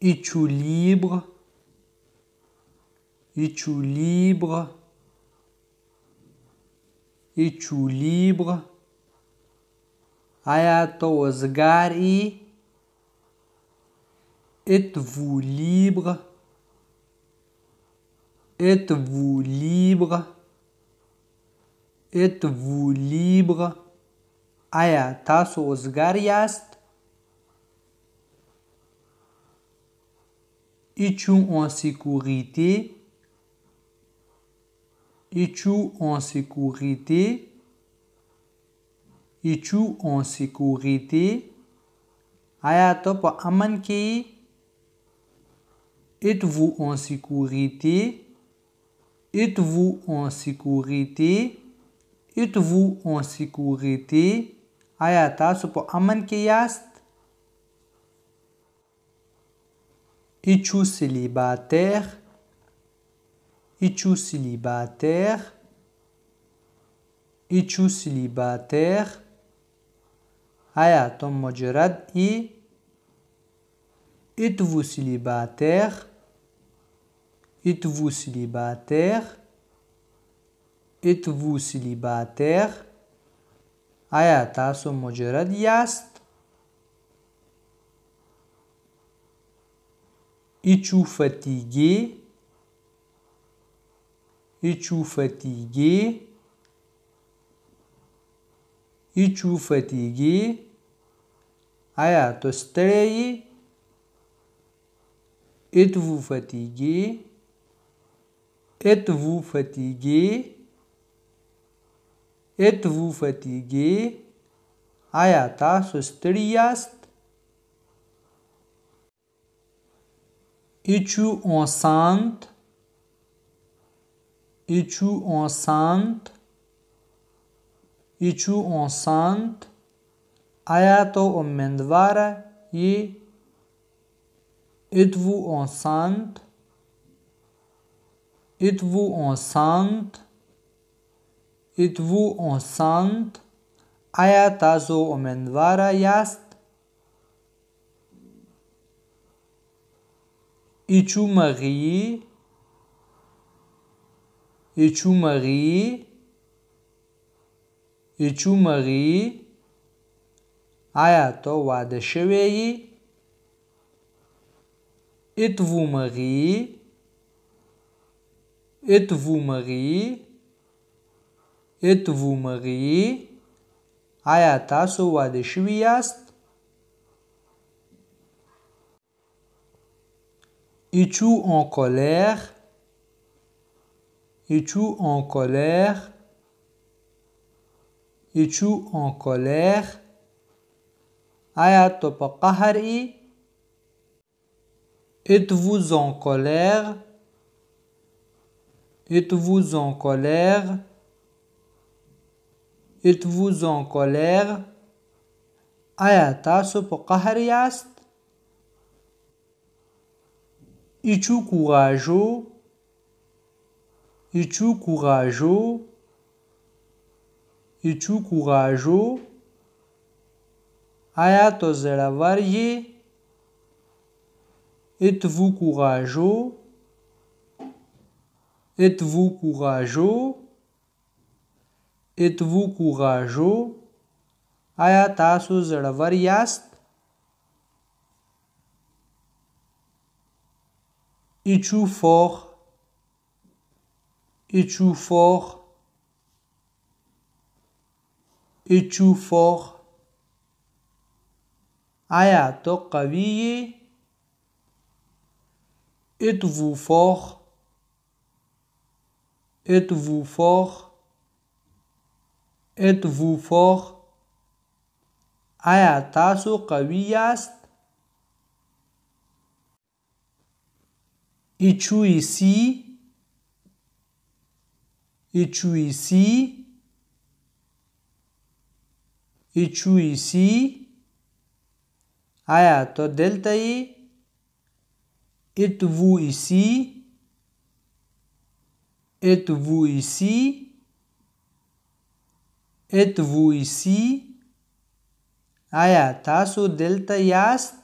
équilibre, équilibre, équilibre. Ayatosgari, êtes-vous libre? Êtes-vous libre? Êtes-vous libre? Ayatasosgari est Es-tu en sécurité? Et tu en sécurité? Et tu en sécurité? Ayatopo amanke. Êtes-vous en sécurité? Êtes-vous en sécurité? Êtes-vous en sécurité? Ayata sopo amanke yast. Ichu célibataire. Ichu célibataire. Ichu célibataire. ton مجرد i. et vous célibataire? et vous célibataire? et vous célibataire? son مجرد yast. es-tu fatigué Es-tu fatigué Es-tu fatigué Aya, es stressé? Êtes-vous fatigué Êtes-vous fatigué Êtes-vous fatigué Aya, ta Echu enceinte, Echu enceinte, Echu enceinte, आया तो उम्मीदवार ये Êtes-vous enceinte? Êtes-vous enceinte? Êtes-vous enceinte? Aia ta zo omenvara yast? Ichu Marie, Ichu Marie, Ichu Marie, آیا تو واده شوی یی؟ Êtes-vous marié? Êtes-vous marié? Êtes-vous marié? آیا تاسو واده شوی یاست؟ Es-tu en colère? Es-tu en colère? Es-tu en colère? Ayat Êtes-vous en colère? Êtes-vous en colère? Êtes-vous en colère? Ayat Ichu courageux, Ichu courageux, Ichu courageux. à la variée Êtes-vous courageux? Êtes-vous courageux? Êtes-vous courageux? Aya tasu la échoue fort, échoue fort, échoue fort. آیا تو قوی اتوو فوخ اتوو فوخ اتوو فوخ آیا تاسو قوی است Ichuisi. Ichuisi. Ichuisi. Aya, to delta i. Et vous ici. Et vous ici. Et vous ici. aia tasu delta yast.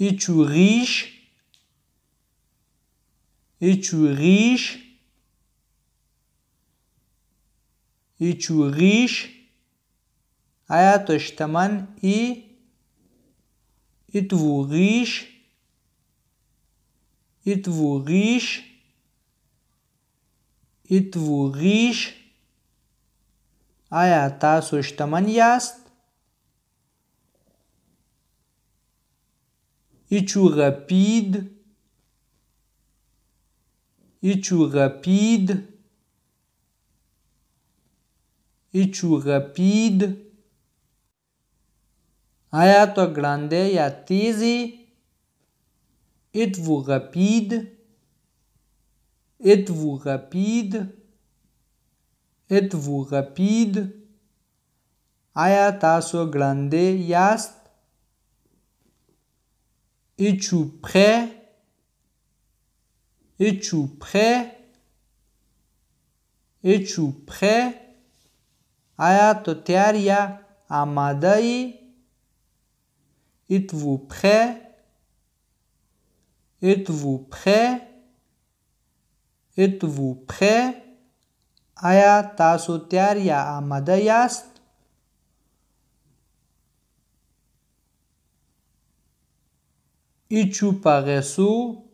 Et tu riche? et tu riche? et tu riche? آیا et et êtes-vous riche et vous riche et vous riche Es-tu rapide. Es-tu rapide. Es-tu rapide. Ayato grande ya tese. Êtes-vous rapide? Êtes-vous rapide? Êtes-vous rapide? Ayataso grande yast. Es-tu prêt? Es-tu prêt? Es-tu prêt? Aya to tyaria amadai. Êtes-vous prêt? Êtes-vous prêt? Êtes-vous prêt? Aya tasu tyaria amadayast. sosti.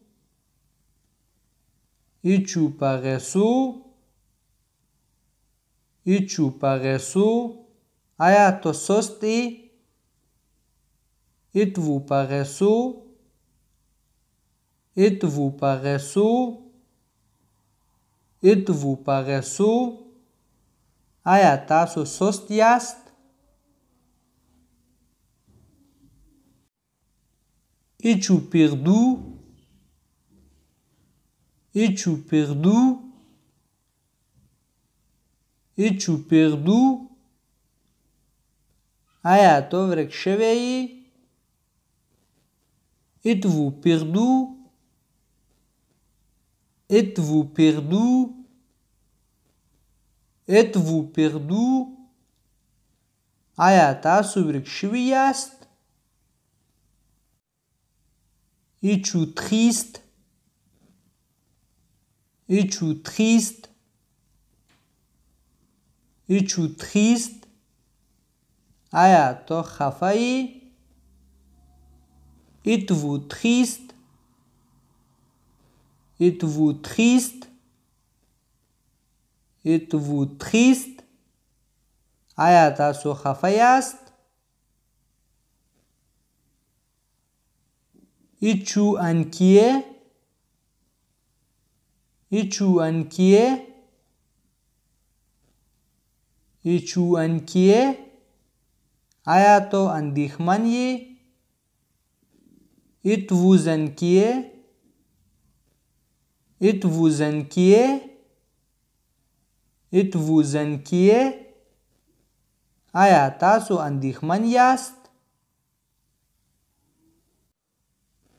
Ichuparesu, Ichuparesu, Ayatososti, Itvuparesu, vous paressou. Ayatasu sostiast, Es-tu perdu? Es-tu perdu? Es-tu perdu? Aia, ah, é, to vrek cheveyi? Êtes-vous perdu? Êtes-vous perdu? Êtes-vous perdu? Aia ah, é, ta tá subrikšvi jest? Et tu triste? et tu triste? et tu triste? Aya to khafai? tu vous triste? tu vous triste? tu vous triste? Aya ta Ichu and Kie. Ichu and Kie. Ichu and Kie. Ayato and Dihmanyi. It was and Kie. It was and Kie. It was and Kie. Aia tasu andihman yast.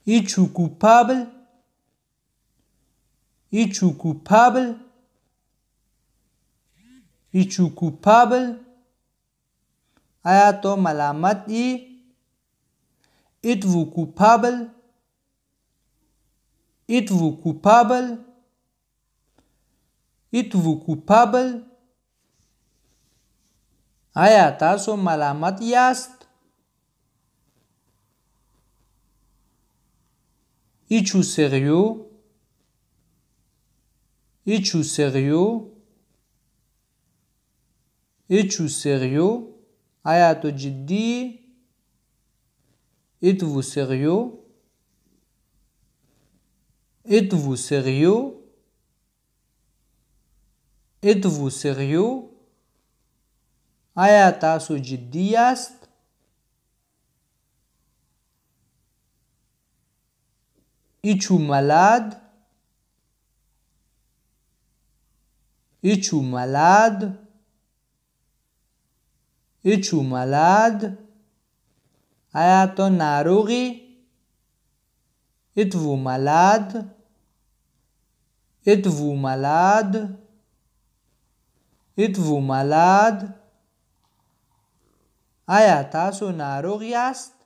Êtes-vous coupable? Êtes-vous coupable? Êtes-vous coupable? आया तो मलामत ई êtes-vous coupable? Êtes-vous coupable? Êtes-vous coupable? आया तासो मलामत إيشو سيريو إيشو سيريو إيشو سيريو آياتو جدي إتفو سيريو إتفو سيريو إتفو سيريو آياتاسو جدياست Ichu malade. Ichu malade. Ichu malade. Ayato narugi. Êtes-vous malade? Êtes-vous malade? Êtes-vous malade? Ayatasu